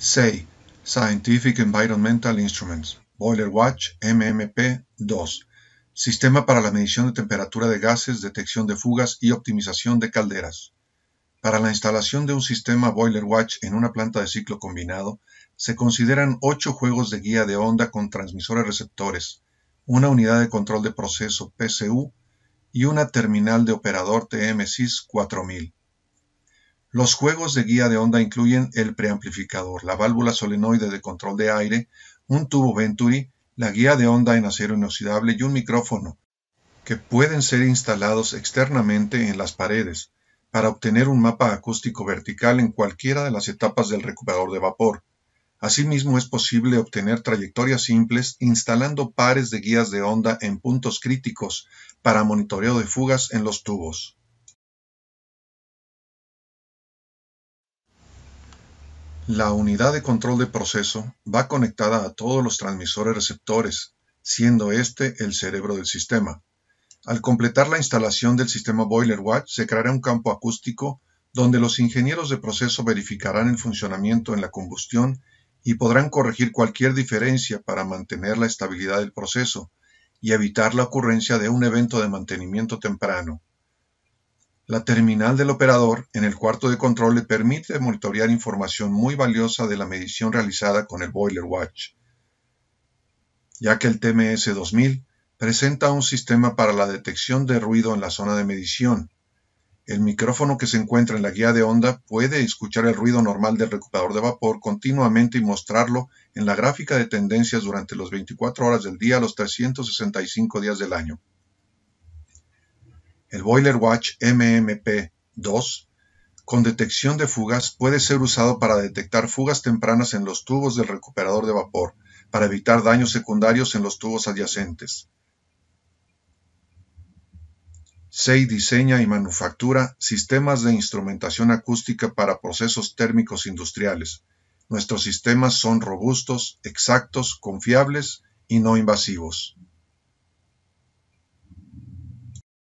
6. Scientific Environmental Instruments. Boiler Watch MMP-2. Sistema para la medición de temperatura de gases, detección de fugas y optimización de calderas. Para la instalación de un sistema Boiler Watch en una planta de ciclo combinado, se consideran ocho juegos de guía de onda con transmisores receptores, una unidad de control de proceso PCU y una terminal de operador tm 4000. Los juegos de guía de onda incluyen el preamplificador, la válvula solenoide de control de aire, un tubo Venturi, la guía de onda en acero inoxidable y un micrófono, que pueden ser instalados externamente en las paredes para obtener un mapa acústico vertical en cualquiera de las etapas del recuperador de vapor. Asimismo, es posible obtener trayectorias simples instalando pares de guías de onda en puntos críticos para monitoreo de fugas en los tubos. La unidad de control de proceso va conectada a todos los transmisores receptores, siendo este el cerebro del sistema. Al completar la instalación del sistema Boiler Watch, se creará un campo acústico donde los ingenieros de proceso verificarán el funcionamiento en la combustión y podrán corregir cualquier diferencia para mantener la estabilidad del proceso y evitar la ocurrencia de un evento de mantenimiento temprano. La terminal del operador en el cuarto de control le permite monitorear información muy valiosa de la medición realizada con el Boiler Watch, ya que el TMS 2000 presenta un sistema para la detección de ruido en la zona de medición. El micrófono que se encuentra en la guía de onda puede escuchar el ruido normal del recuperador de vapor continuamente y mostrarlo en la gráfica de tendencias durante las 24 horas del día a los 365 días del año. El Boiler Watch MMP-2 con detección de fugas puede ser usado para detectar fugas tempranas en los tubos del recuperador de vapor, para evitar daños secundarios en los tubos adyacentes. SEI diseña y manufactura sistemas de instrumentación acústica para procesos térmicos industriales. Nuestros sistemas son robustos, exactos, confiables y no invasivos.